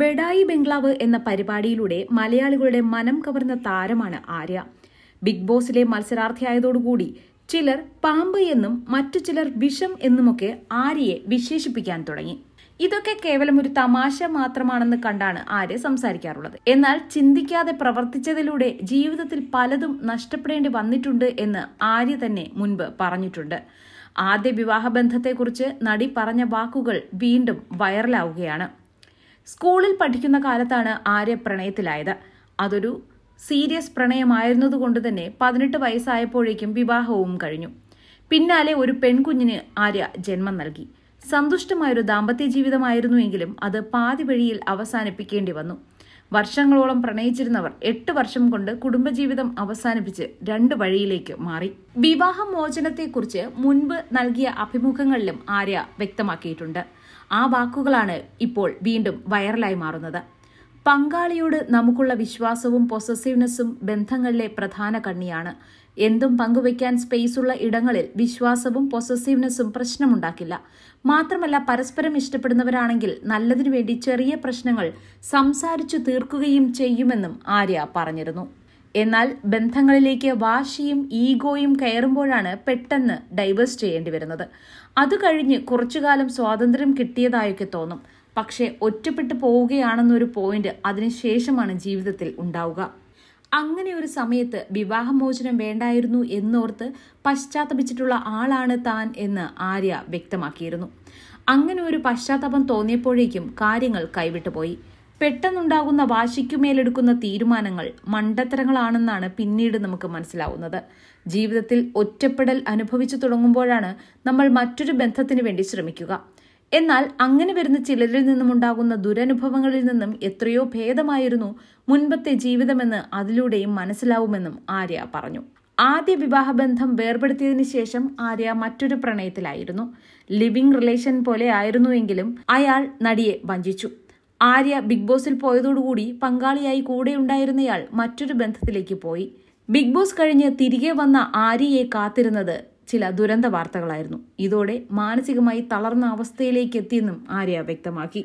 ബെഡായി ബംഗ്ലാവ് എന്ന പരിപാടിയിലൂടെ മലയാളികളുടെ മനം കവർന്ന താരമാണ് ആര്യ ബിഗ് ബോസിലെ മത്സരാർത്ഥിയായതോടുകൂടി ചിലർ പാമ്പ് എന്നും മറ്റു ചിലർ വിഷം എന്നുമൊക്കെ ആര്യയെ വിശേഷിപ്പിക്കാൻ തുടങ്ങി ഇതൊക്കെ കേവലം ഒരു തമാശ മാത്രമാണെന്ന് കണ്ടാണ് ആര്യ സംസാരിക്കാറുള്ളത് എന്നാൽ ചിന്തിക്കാതെ പ്രവർത്തിച്ചതിലൂടെ ജീവിതത്തിൽ പലതും നഷ്ടപ്പെടേണ്ടി വന്നിട്ടുണ്ട് എന്ന് ആര്യ തന്നെ മുൻപ് പറഞ്ഞിട്ടുണ്ട് ആദ്യ വിവാഹബന്ധത്തെക്കുറിച്ച് നടി പറഞ്ഞ വാക്കുകൾ വീണ്ടും വൈറലാവുകയാണ് സ്കൂളിൽ പഠിക്കുന്ന കാലത്താണ് ആര്യ പ്രണയത്തിലായത് അതൊരു സീരിയസ് പ്രണയമായിരുന്നതുകൊണ്ട് തന്നെ പതിനെട്ട് വയസ്സായപ്പോഴേക്കും വിവാഹവും കഴിഞ്ഞു പിന്നാലെ ഒരു പെൺകുഞ്ഞിന് ആര്യ ജന്മം നൽകി സന്തുഷ്ടമായൊരു ദാമ്പത്യ ജീവിതമായിരുന്നുവെങ്കിലും അത് പാതി വഴിയിൽ അവസാനിപ്പിക്കേണ്ടി വന്നു വർഷങ്ങളോളം പ്രണയിച്ചിരുന്നവർ എട്ട് വർഷം കൊണ്ട് കുടുംബജീവിതം അവസാനിപ്പിച്ച് രണ്ട് വഴിയിലേക്ക് മാറി വിവാഹ മോചനത്തെക്കുറിച്ച് മുൻപ് നൽകിയ അഭിമുഖങ്ങളിലും ആര്യ വ്യക്തമാക്കിയിട്ടുണ്ട് ആ വാക്കുകളാണ് ഇപ്പോൾ വീണ്ടും വൈറലായി മാറുന്നത് പങ്കാളിയോട് നമുക്കുള്ള വിശ്വാസവും പൊസസീവ്നെസ്സും ബന്ധങ്ങളിലെ പ്രധാന കണ്ണിയാണ് എന്തും പങ്കുവയ്ക്കാൻ സ്പേസുള്ള ഇടങ്ങളിൽ വിശ്വാസവും പൊസസീവ്നെസ്സും പ്രശ്നമുണ്ടാക്കില്ല മാത്രമല്ല പരസ്പരം ഇഷ്ടപ്പെടുന്നവരാണെങ്കിൽ നല്ലതിനു വേണ്ടി ചെറിയ പ്രശ്നങ്ങൾ സംസാരിച്ചു തീർക്കുകയും ചെയ്യുമെന്നും ആര്യ പറഞ്ഞിരുന്നു എന്നാൽ ബന്ധങ്ങളിലേക്ക് വാശിയും ഈഗോയും കയറുമ്പോഴാണ് പെട്ടെന്ന് ഡൈവേഴ്സ് ചെയ്യേണ്ടി വരുന്നത് അത് കഴിഞ്ഞ് കുറച്ചുകാലം സ്വാതന്ത്ര്യം കിട്ടിയതായൊക്കെ തോന്നും പക്ഷേ ഒറ്റപ്പെട്ടു പോവുകയാണെന്നൊരു പോയിന്റ് അതിനുശേഷമാണ് ജീവിതത്തിൽ ഉണ്ടാവുക അങ്ങനെ ഒരു സമയത്ത് വിവാഹമോചനം വേണ്ടായിരുന്നു എന്നോർത്ത് പശ്ചാത്തപിച്ചിട്ടുള്ള ആളാണ് താൻ എന്ന് ആര്യ വ്യക്തമാക്കിയിരുന്നു അങ്ങനെ ഒരു പശ്ചാത്തപം തോന്നിയപ്പോഴേക്കും കാര്യങ്ങൾ കൈവിട്ടുപോയി പെട്ടെന്നുണ്ടാകുന്ന വാശിക്കുമേലെടുക്കുന്ന തീരുമാനങ്ങൾ മണ്ടത്തരങ്ങളാണെന്നാണ് പിന്നീട് നമുക്ക് മനസ്സിലാവുന്നത് ജീവിതത്തിൽ ഒറ്റപ്പെടൽ അനുഭവിച്ചു തുടങ്ങുമ്പോഴാണ് നമ്മൾ മറ്റൊരു ബന്ധത്തിന് വേണ്ടി ശ്രമിക്കുക എന്നാൽ അങ്ങനെ വരുന്ന ചിലരിൽ നിന്നുമുണ്ടാകുന്ന ദുരനുഭവങ്ങളിൽ നിന്നും എത്രയോ ഭേദമായിരുന്നു മുൻപത്തെ ജീവിതമെന്ന് അതിലൂടെയും മനസ്സിലാവുമെന്നും ആര്യ പറഞ്ഞു ആദ്യ വിവാഹബന്ധം വേർപെടുത്തിയതിനു ശേഷം ആര്യ മറ്റൊരു പ്രണയത്തിലായിരുന്നു ലിവിംഗ് റിലേഷൻ പോലെ ആയിരുന്നുവെങ്കിലും അയാൾ നടിയെ വഞ്ചിച്ചു ആര്യ ബിഗ് ബോസിൽ പോയതോടുകൂടി പങ്കാളിയായി കൂടെയുണ്ടായിരുന്നയാൾ മറ്റൊരു ബന്ധത്തിലേക്ക് പോയി ബിഗ് ബോസ് കഴിഞ്ഞ് തിരികെ വന്ന ആര്യയെ കാത്തിരുന്നത് ചില ദുരന്ത വാർത്തകളായിരുന്നു ഇതോടെ മാനസികമായി തളർന്ന അവസ്ഥയിലേക്ക് എത്തിയെന്നും ആര്യ വ്യക്തമാക്കി